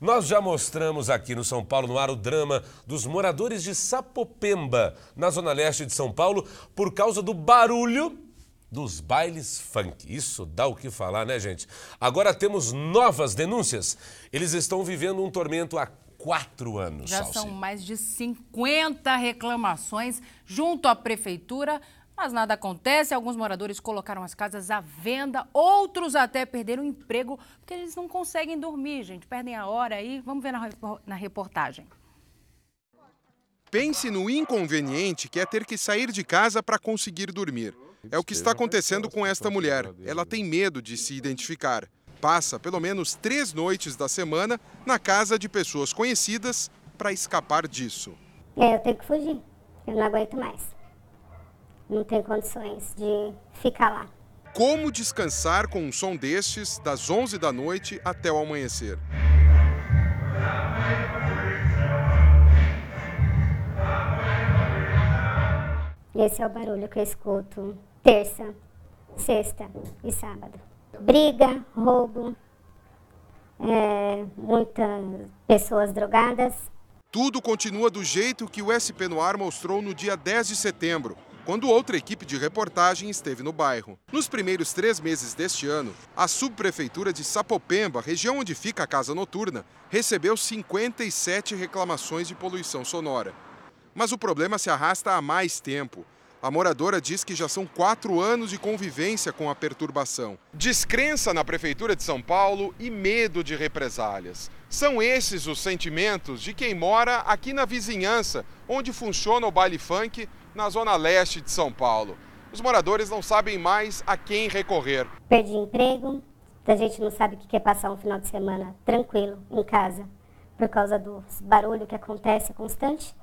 Nós já mostramos aqui no São Paulo no ar o drama dos moradores de Sapopemba, na zona leste de São Paulo, por causa do barulho dos bailes funk. Isso dá o que falar, né, gente? Agora temos novas denúncias. Eles estão vivendo um tormento há quatro anos. Já Salsi. são mais de 50 reclamações junto à prefeitura mas nada acontece, alguns moradores colocaram as casas à venda, outros até perderam o emprego porque eles não conseguem dormir, gente. Perdem a hora aí. Vamos ver na reportagem. Pense no inconveniente que é ter que sair de casa para conseguir dormir. É o que está acontecendo com esta mulher. Ela tem medo de se identificar. Passa pelo menos três noites da semana na casa de pessoas conhecidas para escapar disso. É, eu tenho que fugir. Eu não aguento mais não tem condições de ficar lá. Como descansar com um som destes das 11 da noite até o amanhecer? Esse é o barulho que eu escuto terça, sexta e sábado. Briga, roubo, é, muitas pessoas drogadas. Tudo continua do jeito que o SP no ar mostrou no dia 10 de setembro, quando outra equipe de reportagem esteve no bairro. Nos primeiros três meses deste ano, a subprefeitura de Sapopemba, região onde fica a casa noturna, recebeu 57 reclamações de poluição sonora. Mas o problema se arrasta há mais tempo. A moradora diz que já são quatro anos de convivência com a perturbação. Descrença na Prefeitura de São Paulo e medo de represálias. São esses os sentimentos de quem mora aqui na vizinhança, onde funciona o baile funk na zona leste de São Paulo. Os moradores não sabem mais a quem recorrer. Perdi emprego, a gente não sabe o que é passar um final de semana tranquilo em casa por causa do barulho que acontece constante.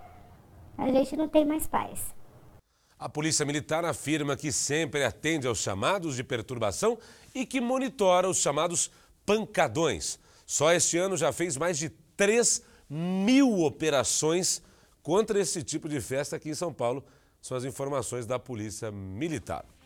A gente não tem mais paz. A Polícia Militar afirma que sempre atende aos chamados de perturbação e que monitora os chamados pancadões. Só este ano já fez mais de 3 mil operações contra esse tipo de festa aqui em São Paulo. São as informações da Polícia Militar.